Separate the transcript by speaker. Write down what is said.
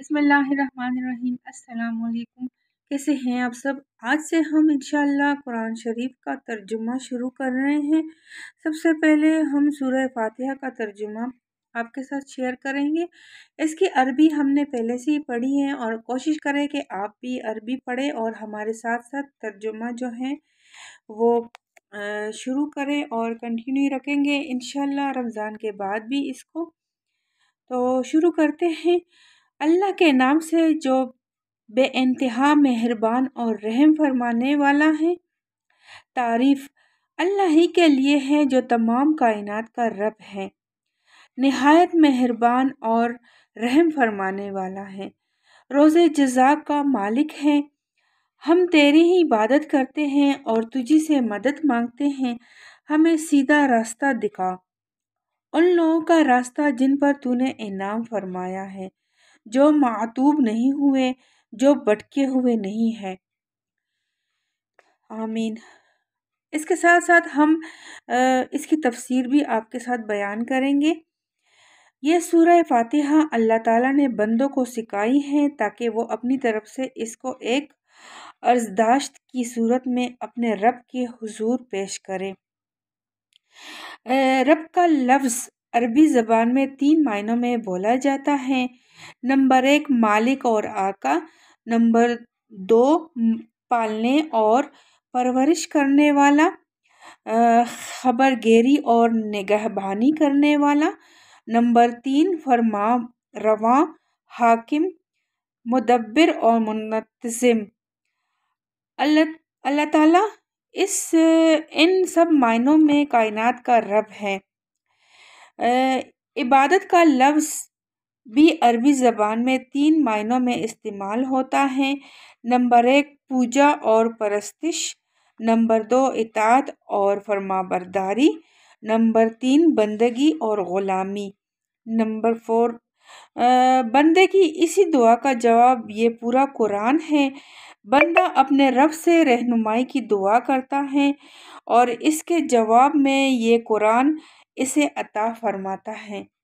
Speaker 1: बसमीम् अल्लाम कैसे हैं आप सब आज से हम इंशाल्लाह कुरान शरीफ का तर्जुमा शुरू कर रहे हैं सबसे पहले हम सूरह फातिहा का तर्जुमा आपके साथ शेयर करेंगे इसकी अरबी हमने पहले से ही पढ़ी है और कोशिश करें कि आप भी अरबी पढ़ें और हमारे साथ साथ तर्जुमा जो है वो शुरू करें और कंटिन्यू रखेंगे इन रमज़ान के बाद भी इसको तो शुरू करते हैं अल्लाह के नाम से जो बेानतहा मेहरबान और रहम फरमाने वाला है तारीफ़ अल्लाह ही के लिए है जो तमाम कायनात का रब है नहायत मेहरबान और रहम फरमाने वाला है रोज़ जजा का मालिक है हम तेरी ही इबादत करते हैं और तुझी से मदद मांगते हैं हमें सीधा रास्ता दिखा उन लोगों का रास्ता जिन पर तूने इनाम फरमाया है जो मातूब नहीं हुए जो भटके हुए नहीं हैं आमीन इसके साथ साथ हम इसकी तफसीर भी आपके साथ बयान करेंगे यह सूरह फातिहा अल्लाह ताला ने बंदों को सिखाई है ताकि वो अपनी तरफ से इसको एक अर्जदाश्त की सूरत में अपने रब के हुजूर पेश करें रब का लफ्ज़ अरबी ज़बान में तीन मायनों में बोला जाता है नंबर एक मालिक और आका नंबर दो पालने और परवरिश करने वाला खबर गेरी और निगहबानी करने वाला नंबर तीन फरमा रवा हाकिम मुदब्बिर और मुनतज़म अल्लाह अल्लाह ताला इस इन सब मायनों में कायनात का रब है इबादत का लफ्ज़ भी अरबी ज़बान में तीन मायनों में इस्तेमाल होता है नंबर एक पूजा और परस्तिश नंबर दो इतात और फरमाबरदारी नंबर तीन बंदगी और ग़ुलामी नंबर फोर बंदे की इसी दुआ का जवाब ये पूरा कुरान है बंदा अपने रब से रहनुमाई की दुआ करता है और इसके जवाब में ये कुरान इसे अता फरमाता है